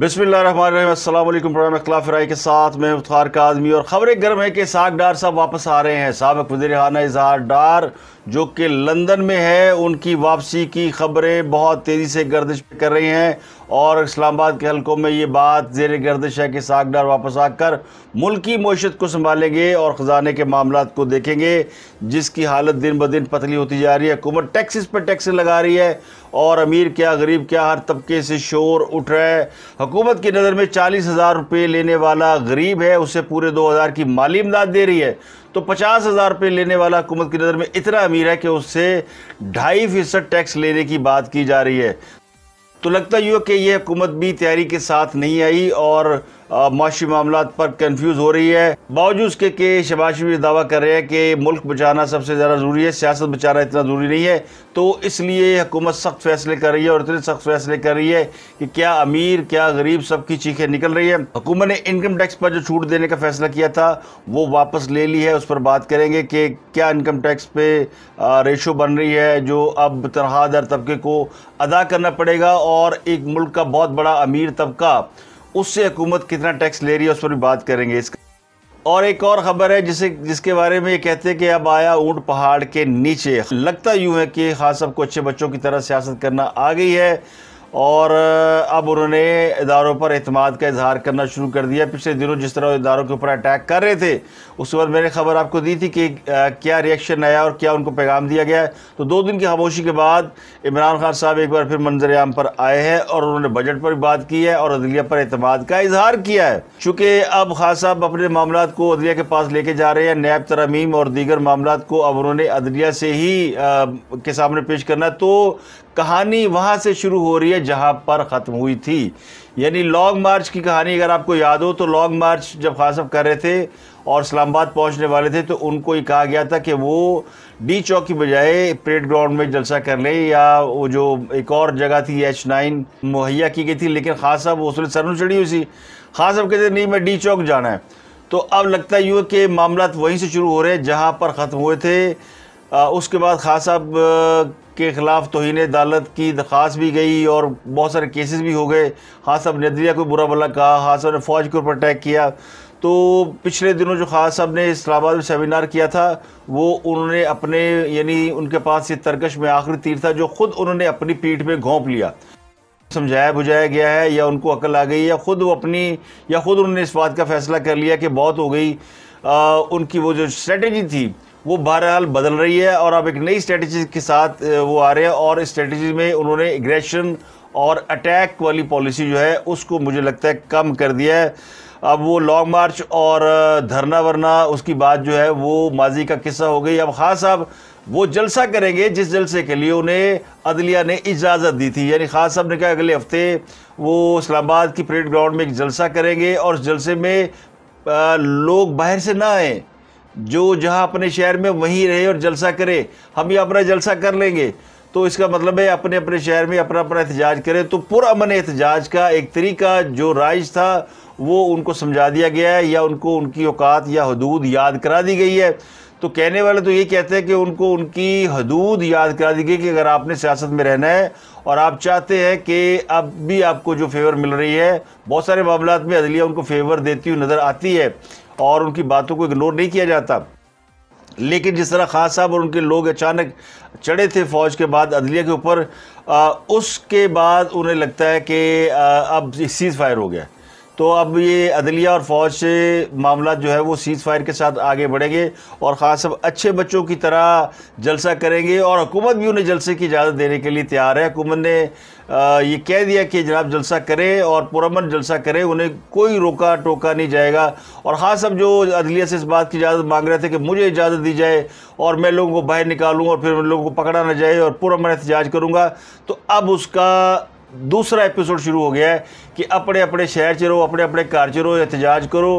बिसमीम प्रोग्राम अखलाफ राय के साथ मैं उतार आदमी और ख़बरें गर्म है कि साग डार साहब वापस आ रहे हैं सबक वजी खाना इजहार डार जो कि लंदन में है उनकी वापसी की खबरें बहुत तेज़ी से गर्दिश कर रही हैं और इस्लामाबाद के हलकों में ये बात जेर गर्दिश है कि सागडार वापस आकर मुल्क की मीशत को संभालेंगे और ख़जाने के मामला को देखेंगे जिसकी हालत दिन ब दिन पतली होती जा रही है हुकूमत टैक्सेस पर टैक्स लगा रही है और अमीर क्या गरीब क्या हर तबके से शोर उठ रहा है हुकूमत की नज़र में चालीस हज़ार रुपये लेने वाला गरीब है उसे पूरे दो हज़ार की माली इमदाद दे रही है तो पचास हज़ार रुपये लेने वाला हुकूमत की नज़र में इतना अमीर तस्वीर है कि उससे ढाई फीसद टैक्स लेने की बात की जा रही है तो लगता यू कि ये हुकूमत भी तैयारी के साथ नहीं आई और माशी मामला पर कन्फ्यूज हो रही है बावजूद उसके के शबाज शरीफ दावा कर रहे हैं कि मुल्क बचाना सबसे ज़्यादा ज़रूरी है सियासत बचाना इतना ज़रूरी नहीं है तो इसलिए हुकूमत सख्त फैसले कर रही है और इतने सख्त फैसले कर रही है कि क्या अमीर क्या गरीब सबकी चीखें निकल रही है हुकूमत ने इनकम टैक्स पर जो छूट देने का फैसला किया था वो वापस ले ली है उस पर बात करेंगे कि क्या इनकम टैक्स पे रेशो बन रही है जो अब दर तबके को अदा करना पड़ेगा और एक मुल्क का बहुत बड़ा अमीर तबका उससे हुकूमत कितना टैक्स ले रही है उस पर भी बात करेंगे इसका और एक और ख़बर है जिसे जिसके बारे में ये कहते हैं कि अब आया ऊंट पहाड़ के नीचे लगता यूं है कि खास हाँ, सबको अच्छे बच्चों की तरह सियासत करना आ गई है और अब उन्होंने इदारों पर अतमाद का इजहार करना शुरू कर दिया पिछले दिनों जिस तरह इदारों के ऊपर अटैक कर रहे थे उस वक्त मैंने खबर आपको दी थी कि क्या रिएक्शन आया और क्या उनको पैगाम दिया गया है तो दो दिन की खामोशी के बाद इमरान खान साहब एक बार फिर मंजर आम पर आए हैं और उन्होंने बजट पर भी बात की है और अदलिया पर अतमाद का इजहार किया है चूँकि अब खान साहब अपने मामला को अदलिया के पास लेके जा रहे हैं नैब तरमीम और दीगर मामला को अब उन्होंने अदलिया से ही के सामने पेश करना तो कहानी वहाँ से शुरू हो रही है जहां पर ख़त्म हुई थी यानी लॉन्ग मार्च की कहानी अगर आपको याद हो तो लॉन्ग मार्च जब खासब कर रहे थे और इस्लामाबाद पहुंचने वाले थे तो उनको ये कहा गया था कि वो डी चौक की बजाय परेड ग्राउंड में जलसा कर लें या वो जो एक और जगह थी एच नाइन मुहैया की गई थी लेकिन खास साहब उसने सरन चढ़ी हुई थी खास साहब कहते नहीं मैं डी चौक जाना है तो अब लगता यूँ कि मामला वहीं से शुरू हो रहे हैं जहाँ पर ख़त्म हुए थे आ, उसके बाद खास साहब के ख़िलाफ़ तोहन अदालत की दरख्वास्त भी गई और बहुत सारे केसेस भी हो गए खास साहब ने नदरिया को बुरा भला कहा खास साहब ने फ़ौज के ऊपर अटैक किया तो पिछले दिनों जो खास साहब ने इस्लाबाद में सेमिनार किया था वो उन्होंने अपने यानी उनके पास ये तरकश में आखिरी तीर था जो ख़ुद उन्होंने अपनी पीठ में घोंप लिया समझाया बुझाया गया है या उनको अकल आ गई या ख़ुद वो अपनी या ख़ुद उन्होंने इस बात का फ़ैसला कर लिया कि बहुत हो गई आ, उनकी वो जो स्ट्रेटी थी वो बहरहाल बदल रही है और अब एक नई स्ट्रेटजी के साथ वो आ रहे हैं और स्ट्रेटजी में उन्होंने एग्रेशन और अटैक वाली पॉलिसी जो है उसको मुझे लगता है कम कर दिया है अब वो लॉन्ग मार्च और धरना वरना उसकी बात जो है वो माजी का किस्सा हो गई अब खास साहब वो जलसा करेंगे जिस जलसे के लिए उन्हें अदलिया ने इजाज़त दी थी यानी खास साहब ने कहा अगले हफ्ते वो इस्लामाबाद की परेड ग्राउंड में एक जलसा करेंगे और उस जलसे में लोग बाहर से ना आएँ जो जहाँ अपने शहर में वहीं रहे और जलसा करे हम भी अपना जलसा कर लेंगे तो इसका मतलब है अपने अपने शहर में अपना अपना एहतजाज करें तो पुरअमन एहतजाज का एक तरीका जो राइज था वो उनको समझा दिया गया है या उनको उनकी औकात या हदूद याद करा दी गई है तो कहने वाले तो ये कहते हैं कि उनको उनकी हदूद याद करा दी गई कि अगर आपने सियासत में रहना है और आप चाहते हैं कि अब भी आपको जो फेवर मिल रही है बहुत सारे मामला में अदलिया उनको फेवर देती हुई नज़र आती है और उनकी बातों को इग्नोर नहीं किया जाता लेकिन जिस तरह खान साहब और उनके लोग अचानक चढ़े थे फौज के बाद अदलिया के ऊपर उसके बाद उन्हें लगता है कि अब सीज़ फायर हो गया तो अब ये अदलिया और फौज से मामला जो है वो सीज़ फायर के साथ आगे बढ़ेंगे और ख़ास अब अच्छे बच्चों की तरह जलसा करेंगे और हुकूमत भी उन्हें जलसे की इजाज़त देने के लिए तैयार है हुकूमत ने ये कह दिया कि जनाब जलसा करें और पुरमन जलसा करें उन्हें कोई रोका टोका नहीं जाएगा और ख़ास अब जो अदलिया से इस बात की इजाज़त मांग रहे थे कि मुझे इजाज़त दी जाए और मैं लोगों को बाहर निकालूँ और फिर लोगों को पकड़ा ना जाए और पुरमन एहतजाज करूँगा तो अब उसका दूसरा एपिसोड शुरू हो गया है कि अपने अपने शहर च रहो अपने अपने घर च रहो एहतजाज करो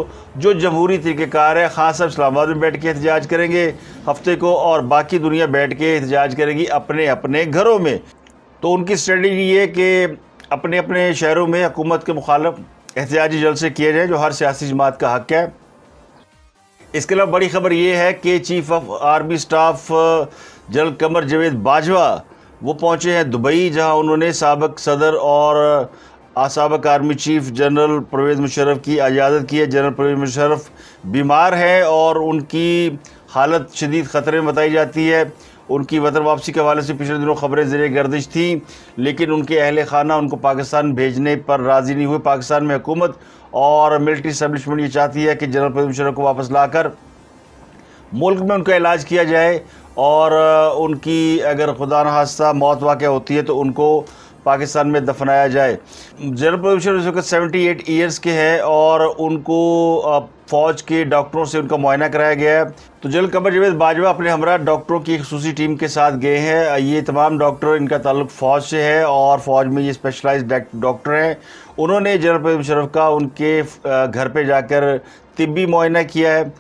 जो जमहूरी तरीक़ेकार है खास साहब इस्लामाबाद में बैठ के एहतजाज करेंगे हफ्ते को और बाकी दुनिया बैठ के एहतजाज करेगी अपने अपने घरों में तो उनकी स्ट्रेटी ये कि अपने अपने शहरों में हुकूमत के मुखालफ एहतजाजी जलसे किए जाएँ जो हर सियासी जमात का हक है इसके अलावा बड़ी खबर यह है कि chief of army staff general Qamar Javed Bajwa वो पहुँचे हैं दुबई जहाँ उन्होंने सबक सदर और सबक army chief general Pervez Musharraf की इजाज़त की है जनरल परवेज़ मुशरफ़ बीमार हैं और उनकी हालत शदीद ख़तरे में बताई जाती है उनकी वतन वापसी के हवाले से पिछले दिनों खबरें ज़र गर्दिश थी लेकिन उनके अहल खाना उनको पाकिस्तान भेजने पर राज़ी नहीं हुए पाकिस्तान में हुकूमत और मिल्ट्री स्टबलिशमेंट ये चाहती है कि जनरल परवेज़ मुशरफ़ को वापस कर मुल्क में उनका इलाज किया जाए और उनकी अगर खुदा हादसा मौत वाक़ होती है तो उनको पाकिस्तान में दफनाया जाए जनरल प्रोविशन इस वक्त सेवेंटी एट ईयर्स के हैं और उनको फ़ौज के डॉक्टरों से उनका मुआयना कराया गया है तो जनरल कमर जवेद बाजवा अपने हमरा डॉक्टरों की एक खसूसी टीम के साथ गए हैं ये तमाम डॉक्टर इनका ताल्लुक फ़ौज से है और फ़ौज में ये स्पेशलाइज डॉक्टर हैं उन्होंने जनरल प्रवीम शरफ का उनके घर पर जाकर तिबी मुआयना किया है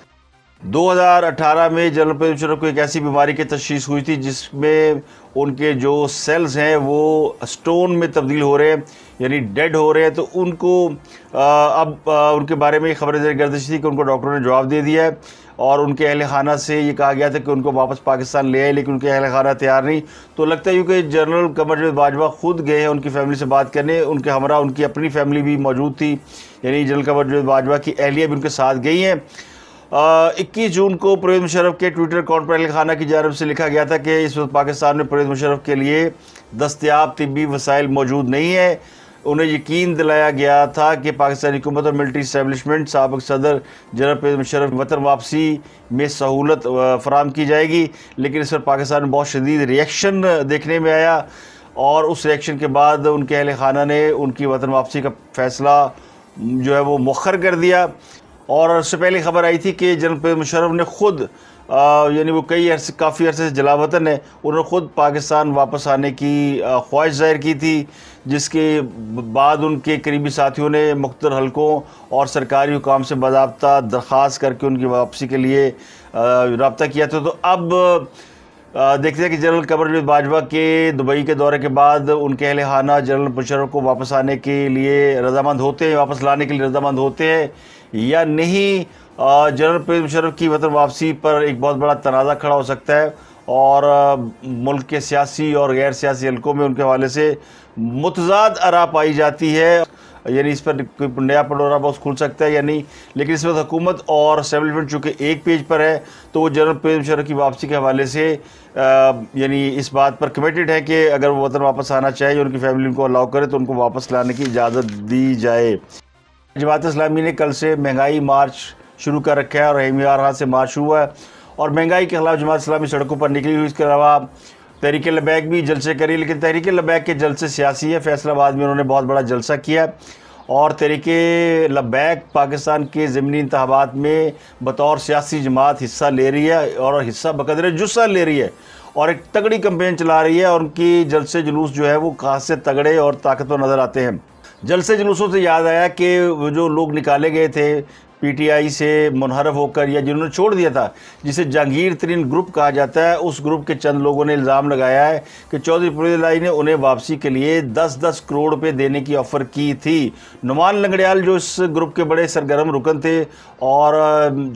2018 में जनरल प्रदीप को एक ऐसी बीमारी की तशीस हुई थी जिसमें उनके जो सेल्स हैं वो स्टोन में तब्दील हो रहे हैं यानी डेड हो रहे हैं तो उनको अब उनके बारे में खबरें जर गर्दिश थी कि उनको डॉक्टरों ने जवाब दे दिया है और उनके अहल खाना से ये कहा गया था कि उनको वापस पाकिस्तान ले आए लेकिन उनके अहल खाना तैयार नहीं तो लगता है कि जनरल जवेद बाजवा खुद गए हैं उनकी फैमिली से बात करने उनके हमरा उनकी अपनी फैमिली भी मौजूद थी यानी जनरल कमर जवेद बाजवा की अहलिया भी उनके साथ गई हैं इक्कीस जून को परवेज मुशरफ के ट्विटर अकाउंट पर खाना की जानब से लिखा गया था कि इस वक्त पाकिस्तान में परवेज मुशरफ के लिए दस्तियाब तबी वसाइल मौजूद नहीं है उन्हें यकीन दिलाया गया था कि पाकिस्तानी हुकूमत और मिलिट्री इस्टेबलिशमेंट सबक सदर जनरल परवेज मुशरफ वतन वापसी में सहूलत फराम की जाएगी लेकिन इस पर पाकिस्तान में बहुत शदीद रिएक्शन देखने में आया और उस रिएक्शन के बाद उनके अहल खाना ने उनकी वतन वापसी का फ़ैसला जो है वो मखर कर दिया और उससे पहले खबर आई थी कि जनरल मुशरफ ने खुद यानी वो कई अरसे काफ़ी अरसे से जलावतन है उन्होंने ख़ुद पाकिस्तान वापस आने की ख्वाहिश ज़ाहिर की थी जिसके बाद उनके करीबी साथियों ने मुख्तर हलकों और सरकारी हुकाम से बाबा दरख्वास्त करके उनकी वापसी के लिए रबता किया था तो अब देखते हैं कि जनरल कमरवीर बाजवा के दुबई के दौरे के बाद उनके अहल खाना जनरल मुशरफ को वापस आने के लिए रजामंद होते हैं वापस लाने के लिए रजामंद होते हैं या नहीं जनरल प्रवेज मुशरफ की वतन मतलब वापसी पर एक बहुत बड़ा तनाज़ा खड़ा हो सकता है और मुल्क के सियासी और गैर सियासी हलकों में उनके हवाले से मुतजाद अरा पाई जाती है यानी इस पर कोई नया पंडोरा बॉक्स खुल सकता है या नहीं लेकिन इस वक्त हुकूमत और सिविल चूँकि एक पेज पर है तो वो जनरल प्रेम मुशरफ की वापसी के हवाले से यानी इस बात पर कमिटेड है कि अगर वो वतन वापस आना चाहिए उनकी फैमिली उनको अलाउ करे तो उनको वापस लाने की इजाज़त दी जाए जमात इस्लामी ने कल से महंगाई मार्च शुरू कर रखा है और एम से मार्च हुआ है और महंगाई के खिलाफ जमात इस्लामी सड़कों पर निकली हुई इसके अलावा तहरीक लबैक भी जलसे करी लेकिन तहरीक लबैक के जलसे सियासी है फैसलाबाद में उन्होंने बहुत बड़ा जलसा किया और तहरीक लबैक पाकिस्तान के ज़मनी इंतबात में बतौर सियासी जमात हिस्सा ले रही है और हिस्सा बकदर जुस्सा ले रही है और एक तगड़ी कंपेन चला रही है और उनकी जलसे जुलूस जो है वो खास से तगड़े और ताकतवर नज़र आते हैं जलसे जुलूसों से याद आया कि जो लोग निकाले गए थे पीटीआई से मुनहरफ होकर या जिन्होंने छोड़ दिया था जिसे जहांगीर तरीन ग्रुप कहा जाता है उस ग्रुप के चंद लोगों ने इल्ज़ाम लगाया है कि चौधरी फरीदलाई ने उन्हें वापसी के लिए 10-10 करोड़ रुपये देने की ऑफ़र की थी नुमान लंगड़ियाल जो इस ग्रुप के बड़े सरगर्म रुकन थे और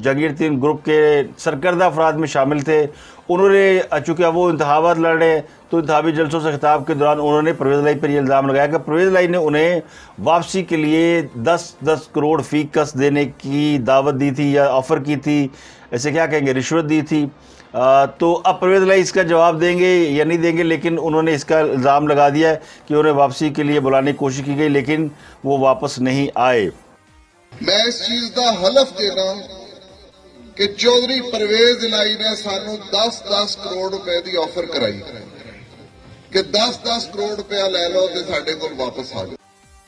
जहांगीर तरीन ग्रुप के सरकर्दा अफराद में शामिल थे उन्होंने चूँकि अब वो इंतबात लड़ रहे हैं तो इंतबी जलसों से खिताब के दौरान उन्होंने परवेज लाई पर यह इल्ज़ाम लगाया कि परवेज लाई ने उन्हें वापसी के लिए दस दस करोड़ फी कस देने की दावत दी थी या ऑफ़र की थी ऐसे क्या कहेंगे रिश्वत दी थी आ, तो अब परवेज लाई इसका जवाब देंगे या नहीं देंगे लेकिन उन्होंने इसका इल्ज़ाम लगा दिया कि उन्हें वापसी के लिए बुलाने की कोशिश की गई लेकिन वो वापस नहीं आए मैं इस चीज़ का हलफ देता हूँ कि चौधरी परवेज इलाई ने सानू दस दस करोड़ रुपए की ऑफर कराई कि दस दस करोड़ रुपया ਲੈ लो तो ਸਾਡੇ ਕੋਲ ਵਾਪਸ ਆ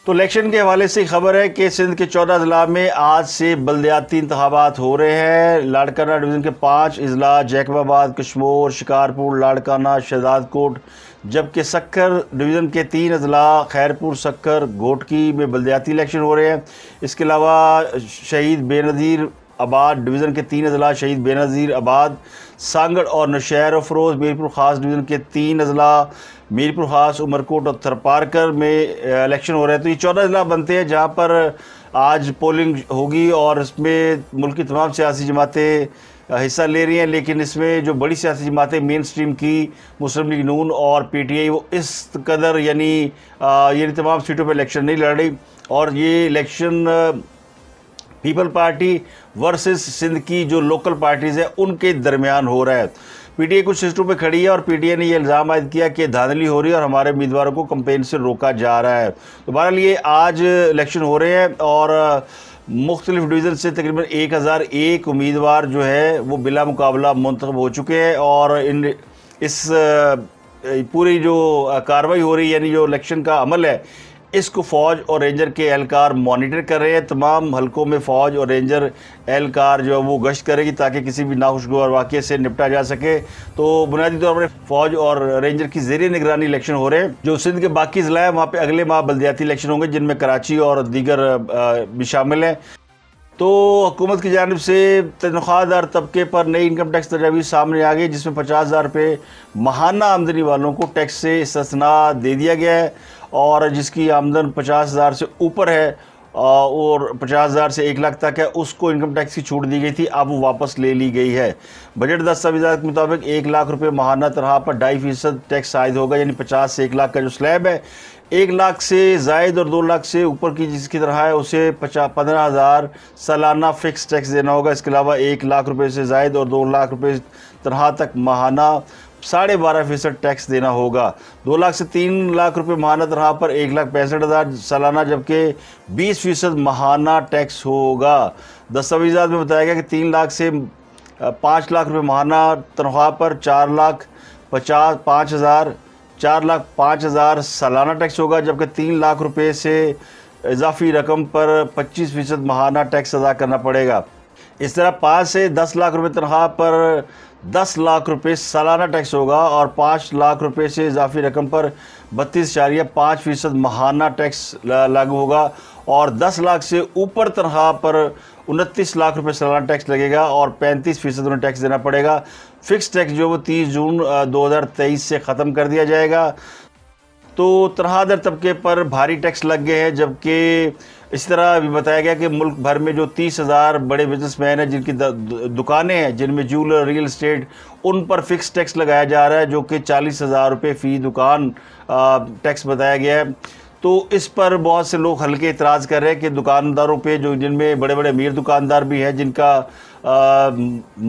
तो इलेक्शन के हवाले से खबर है कि सिंध के चौदह जिला में आज से बलदयाती इंतबात हो रहे हैं लाड़काना डिवीज़न के पाँच अजला जैकबाबाद कश्मोर शिकारपुर लाड़काना शहजादकोट जबकि सक्कर डिवीज़न के तीन अजला खैरपुर सक्कर घोटकी में बलदयाती इलेक्शन हो रहे हैं इसके अलावा शहीद बेनज़ीर आबाद डिवीज़न के तीन अजला शहीद बेनज़ीर आबाद सांगड़ और नशहर और फरोज मीरपुर ख़ास डिवीज़न के तीन अजला मीरपुर ख़ास उमरकोट और थरपारकर में इलेक्शन हो रहे हैं तो ये चौदह अजला बनते हैं जहाँ पर आज पोलिंग होगी और इसमें मुल्क की तमाम सियासी जमातें हिस्सा ले रही हैं लेकिन इसमें जो बड़ी सियासी जमातें मेन स्ट्रीम की मुस्लिम लीग नून और पी टी आई वो इस कदर यानी यानी तमाम सीटों पर इलेक्शन नहीं लड़ रही और ये election people party versus Sindh की जो लोकल पार्टीज़ हैं उनके दरमियान हो रहा है पीटीए कुछ सिस्टम पर खड़ी है और पीटीए ने यह इल्ज़ाम आयद किया कि धांधली हो रही है और हमारे उम्मीदवारों को कंपेन से रोका जा रहा है तो बहरहाल ये आज इलेक्शन हो रहे हैं और मुख्तलिफ डिवीज़न से तकरीबन एक हज़ार एक उम्मीदवार जो है वो बिला मुकाबला मंतखब हो चुके हैं और इन इस पूरी जो कार्रवाई हो रही है यानी जो इलेक्शन का अमल है इसको फ़ौज और रेंजर के एहलकार मॉनिटर कर रहे हैं तमाम हलकों में फ़ौज और रेंजर एहलकार जो है वो गश्त करेगी ताकि किसी भी नाखुशगवार वाक़े से निपटा जा सके तो बुनियादी तौर पर फ़ौज और रेंजर की जेर निगरानी इलेक्शन हो रहे हैं जो सिंध के बाकी ज़िला हैं वहाँ पर अगले माह बल्दियाती इलेक्शन होंगे जिनमें कराची और दीगर भी शामिल हैं तो हुकूमत की जानब से तनख्वाहदार तबके पर नई इनकम टैक्स तजावीज़ सामने आ गई जिसमें पचास हज़ार रुपये माहाना आमदनी वालों को टैक्स से इस्तना दे दिया गया है और जिसकी आमदन पचास हज़ार से ऊपर है और पचास हज़ार से एक लाख तक है उसको इनकम टैक्स की छूट दी गई थी अब वो वापस ले ली गई है बजट दस्तावेजा के मुताबिक एक लाख रुपये महाना तरह पर ढाई फीसद टैक्स आयद होगा यानी पचास से एक लाख का जो स्लैब है एक लाख से जायद और दो लाख से ऊपर की जिसकी तरह है उसे पचास पंद्रह हज़ार सालाना फ़िक्स टैक्स देना होगा इसके अलावा एक लाख रुपये से जायद और दो लाख रुपये तरह तक महाना साढ़े बारह फीसद टैक्स देना होगा दो लाख से तीन लाख रुपए माहाना तनखा पर एक लाख पैंसठ हज़ार सालाना जबकि बीस फीसद माहाना टैक्स होगा दस्तावेजा में बताया गया कि तीन लाख से पाँच लाख रुपये माहाना तनख्वाह पर चार लाख पचास पाँच हज़ार चार लाख पाँच हज़ार सालाना टैक्स होगा जबकि तीन लाख रुपये से इजाफी रकम पर पच्चीस फ़ीसद माहाना टैक्स अदा करना पड़ेगा इस तरह पाँच से दस लाख रुपए तनख्वाह पर दस लाख रुपए सालाना टैक्स होगा और पाँच लाख रुपए से इजाफी रकम पर बत्तीस चारिया पाँच फ़ीसद माहाना टैक्स लागू होगा और दस लाख से ऊपर तनख्वाह पर उनतीस लाख रुपए सालाना टैक्स लगेगा और पैंतीस फ़ीसद उन्हें टैक्स देना पड़ेगा फ़िक्स टैक्स जो वो तीस जून दो हज़ार तेईस से ख़त्म कर दिया जाएगा तो तरह दर तबके पर भारी टैक्स लग गए हैं जबकि इसी तरह अभी बताया गया कि मुल्क भर में जो तीस हज़ार बड़े बिजनेसमैन हैं जिनकी दुकानें हैं जिनमें ज्वेलर रियल इस्टेट उन पर फिक्स टैक्स लगाया जा रहा है जो कि चालीस हज़ार रुपये फ़ी दुकान टैक्स बताया गया है तो इस पर बहुत से लोग हल्के इतराज़ कर रहे हैं कि दुकानदारों पे जो जिनमें बड़े बड़े अमीर दुकानदार भी हैं जिनका आ,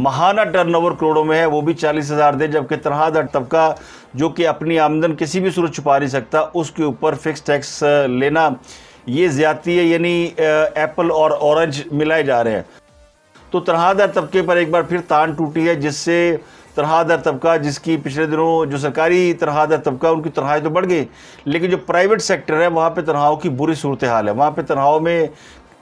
महाना टर्नओवर करोड़ों में है वो भी चालीस हज़ार दे जबकि तरहादर तबका जो कि अपनी आमदन किसी भी सूरत छुपा नहीं सकता उसके ऊपर फिक्स टैक्स लेना ये ज्यादती है यानी एप्पल और ऑरेंज मिलाए जा रहे हैं तो तरह दर तबके पर एक बार फिर तान टूटी है जिससे तरह दर तबका जिसकी पिछले दिनों जो सरकारी तरह दर तबका उनकी तरहाएँ तो बढ़ गई लेकिन जो प्राइवेट सेक्टर है वहाँ पर तनहाओं की बुरी सूरत हाल है वहाँ पर तनहाओं में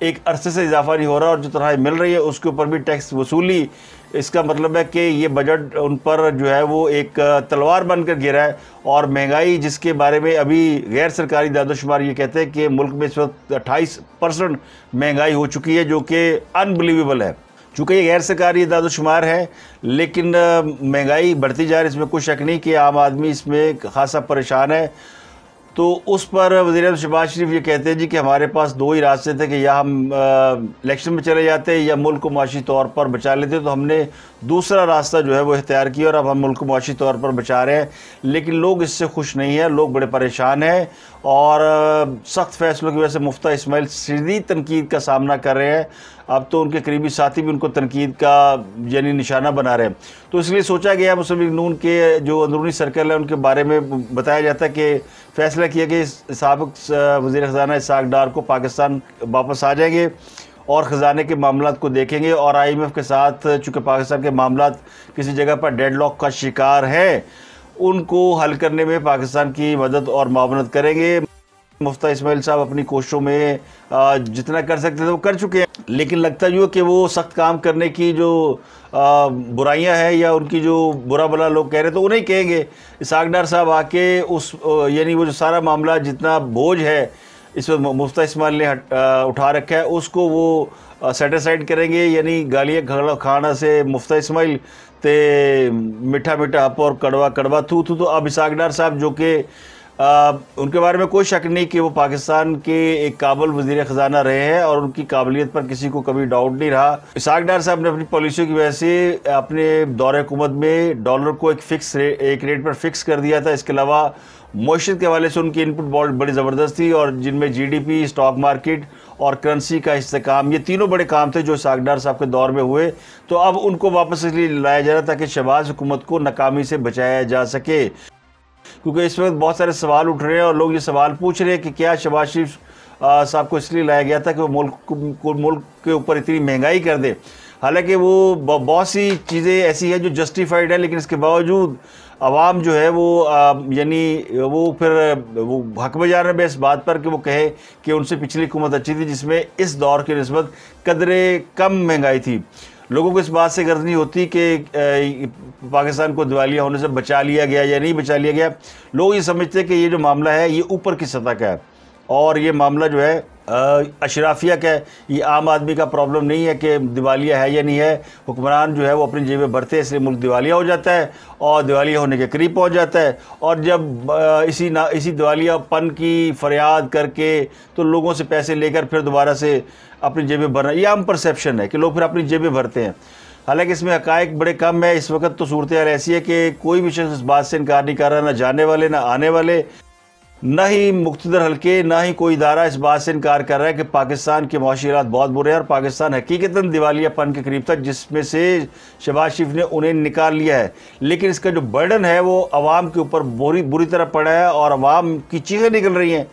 एक अरसे से इजाफा नहीं हो रहा और जो तनख्वाही मिल रही है उसके ऊपर भी टैक्स वसूली इसका मतलब है कि ये बजट उन पर जो है वो एक तलवार बनकर गिरा है और महंगाई जिसके बारे में अभी गैर सरकारी दादोशुमार ये कहते हैं कि मुल्क में इस वक्त अट्ठाईस परसेंट महंगाई हो चुकी है जो कि अनबिलीवेबल है चूँकि ये गैर सरकारी दादोशुमार है लेकिन महंगाई बढ़ती जा रही है इसमें कुछ शक नहीं कि आम आदमी इसमें खासा परेशान है तो उस पर वजीर शहबाज शरीफ ये कहते हैं जी कि हमारे पास दो ही रास्ते थे कि या हम इलेक्शन में चले जाते या मुल्क को माशी तौर पर बचा लेते तो हमने दूसरा रास्ता जो है वो इख्तियार किया और अब हम मुल्क मुशी तौर पर बचा रहे हैं लेकिन लोग इससे खुश नहीं है लोग बड़े परेशान हैं और सख्त फैसलों की वजह से मुफ्ता इसमाइल सीधी तनकीद का सामना कर रहे हैं अब तो उनके करीबी साथी भी उनको तनकीद का यानी निशाना बना रहे हैं तो इसलिए सोचा गया मुस्लिम नून के जो अंदरूनी सर्कल है उनके बारे में बताया जाता है कि फैसला किया कि सबक वजी ख़जाना इसाक डार को पाकिस्तान वापस आ जाएंगे और ख़जाने के मामला को देखेंगे और आई एम एफ़ के साथ चूँकि पाकिस्तान के मामला किसी जगह पर डेड लॉक का शिकार हैं उनको हल करने में पाकिस्तान की मदद और मामनत करेंगे मुफ्ता इसमाइल साहब अपनी कोशिशों में जितना कर सकते थे वो कर चुके हैं लेकिन लगता जो कि वो सख्त काम करने की जो बुराइयां हैं या उनकी जो बुरा भला लोग कह रहे तो उन्हें कहेंगे इसाकडार साहब आके उस यानी वो जो सारा मामला जितना बोझ है इस पर मुफ्ता इस्माइल ने हट, उठा रखा है उसको वो सेटिसफाइड करेंगे यानी गालिया खाना से मुफ्ता इस्माइल ते मिठा मिठा हप और कड़वा कड़वा थू थू तो अब इसाकडार साहब जो कि उनके बारे में कोई शक नहीं कि वो पाकिस्तान के एक काबुल वजीर ख़जाना रहे हैं और उनकी काबिलियत पर किसी को कभी डाउट नहीं रहा इसाक डार साहब ने अपनी पॉलिसियों की वजह से अपने दौर हुकूमत में डॉलर को एक फिक्स रे, एक रेट पर फिक्स कर दिया था इसके अलावा मीशत के हवाले से उनकी इनपुट बड़ी ज़बरदस्त थी और जिनमें जीडीपी स्टॉक मार्केट और करेंसी का इस्तेकाम ये तीनों बड़े काम थे जो सागडार साहब के दौर में हुए तो अब उनको वापस इसलिए लाया जा रहा था कि शहबाज हुकूमत को नाकामी से बचाया जा सके क्योंकि इस वक्त बहुत सारे सवाल उठ रहे हैं और लोग ये सवाल पूछ रहे हैं कि क्या शहबाज शरीफ साहब को इसलिए लाया गया था कि वो मुल्क मुल्क के ऊपर इतनी महंगाई कर दे हालांकि वो बहुत सी चीज़ें ऐसी हैं जो जस्टिफाइड है लेकिन इसके बावजूद आवाम जो है वो यानी वो फिर वो हक में जा रहे हैं इस बात पर कि वो कहे कि उनसे पिछली हुकूमत अच्छी थी जिसमें इस दौर की नस्बत कदरे कम महंगाई थी लोगों को इस बात से गर्ज नहीं होती कि पाकिस्तान को दिवालिया होने से बचा लिया गया या नहीं बचा लिया गया लोग ये समझते कि ये जो मामला है ये ऊपर की सतह का है और ये मामला जो है अशराफिया के ये आम आदमी का प्रॉब्लम नहीं है कि दिवालिया है या नहीं है हुक्मरान जो है वो अपनी जेबें भरते हैं इसलिए मुल्क दिवालिया हो जाता है और दिवालिया होने के करीब पहुंच जाता है और जब इसी ना इसी दिवालियापन की फरियाद करके तो लोगों से पैसे लेकर फिर दोबारा से अपनी जेबें भरना ये आम परसेप्शन है कि लोग फिर अपनी जेबें भरते हैं हालांकि इसमें हकायक बड़े कम है इस वक्त तो सूरत ऐसी है कि कोई भी शख्स इस बात से इनकार नहीं कर रहा ना जाने वाले ना आने वाले ना ही मुख्तर हल्के ना ही कोई इदारा इस बात से इनकार कर रहा है कि पाकिस्तान के हालात बहुत बुरे हैं और पाकिस्तान हकीकता दिवालियापन के करीब था जिसमें से शहबाज शरीफ ने उन्हें निकाल लिया है लेकिन इसका जो बर्डन है वो आवाम के ऊपर बुरी बुरी तरह पड़ा है और आवाम की चीज़ें निकल रही हैं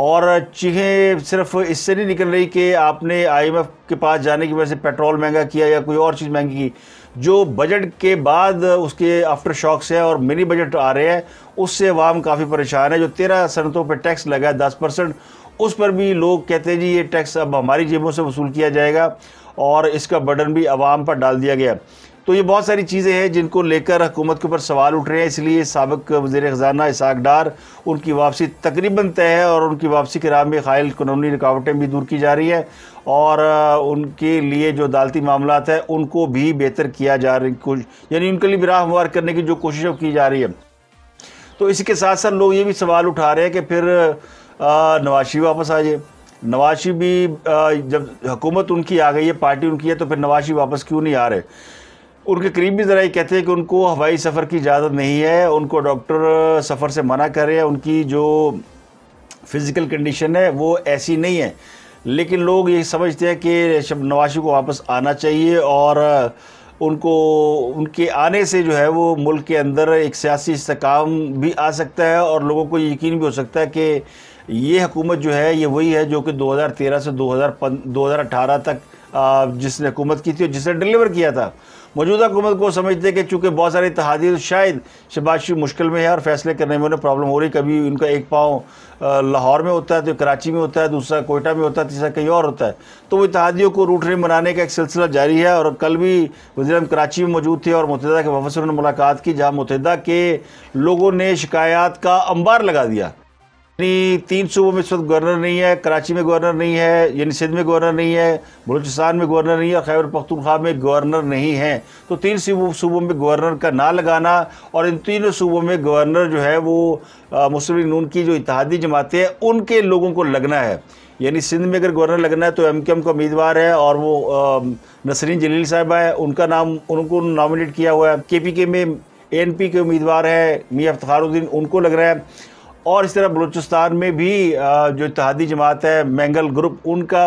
और चीज़ें सिर्फ इससे नहीं निकल रही कि आपने एफ़ के पास जाने की वजह से पेट्रोल महंगा किया या कोई और चीज़ महंगी की जो बजट के बाद उसके आफ्टर शॉक्स है और मिनी बजट आ रहे हैं उससे अवाम काफ़ी परेशान है जो तेरह सनतों पर टैक्स लगा है दस परसेंट उस पर भी लोग कहते हैं जी ये टैक्स अब हमारी जेबों से वसूल किया जाएगा और इसका बर्डन भी आवाम पर डाल दिया गया तो ये बहुत सारी चीज़ें हैं जिनको लेकर हुकूमत के ऊपर सवाल उठ रहे हैं इसलिए सबक वजी ख़जाना इसाक डार उनकी वापसी तकरीबन तय है और उनकी वापसी के राह में खायल कानूनी रुकावटें भी दूर की जा रही है और उनके लिए जो अदालती मामला है उनको भी बेहतर किया जा रही कुछ यानी उनके लिए भी राह हमवार करने की जो कोशिश की जा रही है तो इसी के साथ साथ लोग ये भी सवाल उठा रहे हैं कि फिर नवाशी वापस आ जाए नवाशी भी जब हुकूमत उनकी आ गई है पार्टी उनकी है तो फिर नवाशी वापस क्यों नहीं आ रहे उनके करीबी जरा कहते हैं कि उनको हवाई सफ़र की इजाज़त नहीं है उनको डॉक्टर सफ़र से मना कर रहे हैं उनकी जो फ़िज़िकल कंडीशन है वो ऐसी नहीं है लेकिन लोग ये समझते हैं कि शब नवाशी को वापस आना चाहिए और उनको उनके आने से जो है वो मुल्क के अंदर एक सियासी इसकाम भी आ सकता है और लोगों को यकीन भी हो सकता है कि ये हकूमत जो है ये वही है जो कि 2013 से 2018 तक जिसने हुकूमत की थी और जिसने डिलीवर किया था मौजूदा हुकूमत को समझते हैं कि चूँकि बहुत सारी तहादीर शायद शबाज मुश्किल में है और फैसले करने में उन्हें प्रॉब्लम हो रही कभी उनका एक पाँव लाहौर में होता है तो कराची में होता है दूसरा कोयटा में होता है तीसरा कहीं और होता है तो वो तहादियों को रूट रेम बनाने का एक सिलसिला जारी है और कल भी वजी कराची में मौजूद थे और मुतहदा के वफद ने उन्होंने मुलाकात की जहाँ मुतहदा के लोगों ने शिकायात का अंबार लगा दिया यानी तीन सूबों में इस वक्त गवर्नर नहीं है कराची में गवर्नर नहीं है यानी सिंध में गवर्नर नहीं है बलूचिस्तान में गवर्नर नहीं है खैबर पख्तूनख्वा में गवर्नर नहीं है तो तीन सूबों में गवर्नर का ना लगाना और इन तीनों सूबों में गवर्नर जो है वो मुस्लिम नून की जो इतिहादी जमातें हैं उनके लोगों को लगना है यानी सिंध में अगर गवर्नर लगना है तो एम के एम का उम्मीदवार है और वो नसरीन जलील साहब है उनका नाम उनको नॉमिनेट किया हुआ है के पी के में एन पी के उम्मीदवार है मियाँ अफ्तारुद्दीन उनको लग रहा है और इस तरह बलूचिस्तान में भी जो इतिहादी जमात है मैंगल ग्रुप उनका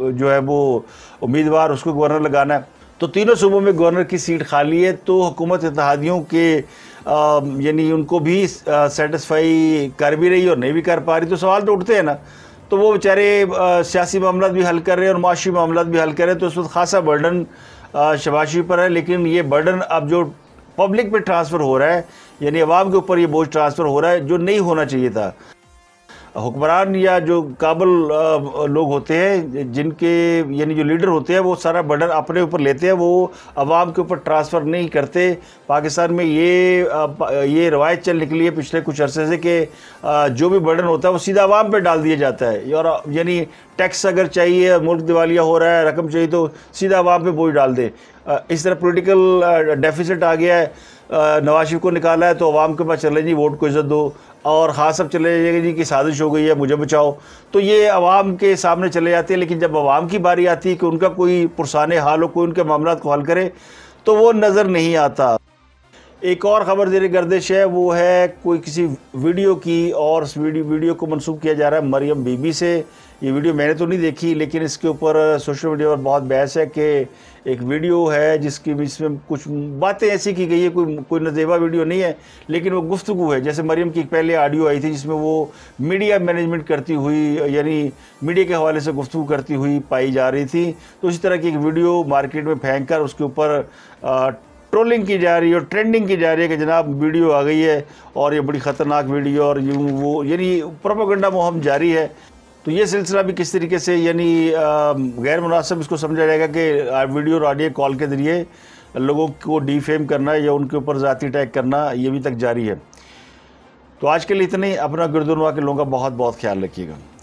जो है वो उम्मीदवार उसको गवर्नर लगाना है तो तीनों सूबों में गवर्नर की सीट खाली है तो हुकूमत इतिहादियों के यानी उनको भी सेटिस्फाई कर भी रही और नहीं भी कर पा रही तो सवाल तो उठते हैं ना तो वो बेचारे सियासी मामला भी हल कर रहे हैं और माशी मामला भी हल कर रहे हैं तो उस वक्त खासा बर्डन शबाशी पर है लेकिन ये बर्डन अब जो पब्लिक पर ट्रांसफ़र हो रहा है यानी अवाम के ऊपर ये बोझ ट्रांसफ़र हो रहा है जो नहीं होना चाहिए था हुक्मरान या जो काबल लोग होते हैं जिनके यानी जो लीडर होते हैं वो सारा बर्डन अपने ऊपर लेते हैं वो आवाम के ऊपर ट्रांसफ़र नहीं करते पाकिस्तान में ये ये रवायत चल निकली है पिछले कुछ अरसे से कि जो भी बर्डन होता है वो सीधा आवाम पे डाल दिया जाता है और यानी टैक्स अगर चाहिए मुल्क दिवालिया हो रहा है रकम चाहिए तो सीधा आवाम पर बोझ डाल दे इस तरह पोलिटिकल डेफिसिट आ गया है नवाज शरीफ को निकाला है तो आवाम के पास चले जी वोट को इज्जत दो और ख़ास हाँ, अब चले जाएंगे जी कि साजिश हो गई है मुझे बचाओ तो ये आवाम के सामने चले जाते हैं लेकिन जब आवाम की बारी आती है कि उनका कोई पुरसान हाल हो कोई उनके मामला को हल करे तो वो नज़र नहीं आता एक और ख़बर जेर गर्दिश है वो है कोई किसी वीडियो की और उस वीडियो, वीडियो को मनसूब किया जा रहा है मरियम बीबी से ये वीडियो मैंने तो नहीं देखी लेकिन इसके ऊपर सोशल मीडिया पर बहुत बहस है कि एक वीडियो है जिसकी इसमें कुछ बातें ऐसी की गई है कोई कोई नजेबा वीडियो नहीं है लेकिन वो गुफ्तु है जैसे मरियम की पहले ऑडियो आई थी जिसमें वो मीडिया मैनेजमेंट करती हुई यानी मीडिया के हवाले से गुफ्तु करती हुई पाई जा रही थी तो इसी तरह की एक वीडियो मार्केट में फेंक कर उसके ऊपर ट्रोलिंग की जा रही है और ट्रेंडिंग की जा रही है कि जनाब वीडियो आ गई है और ये बड़ी ख़तरनाक वीडियो और यूँ वो यानी प्रोपोगंडा मुहम जारी है तो ये सिलसिला भी किस तरीके से यानी गैर मुनासिब इसको समझा जाएगा कि वीडियो और ऑडियो कॉल के ज़रिए लोगों को डीफेम करना या उनके ऊपर ज़ाती अटैक करना ये भी तक जारी है तो आज के लिए इतने अपना गिरदुनवा के लोगों का बहुत बहुत ख्याल रखिएगा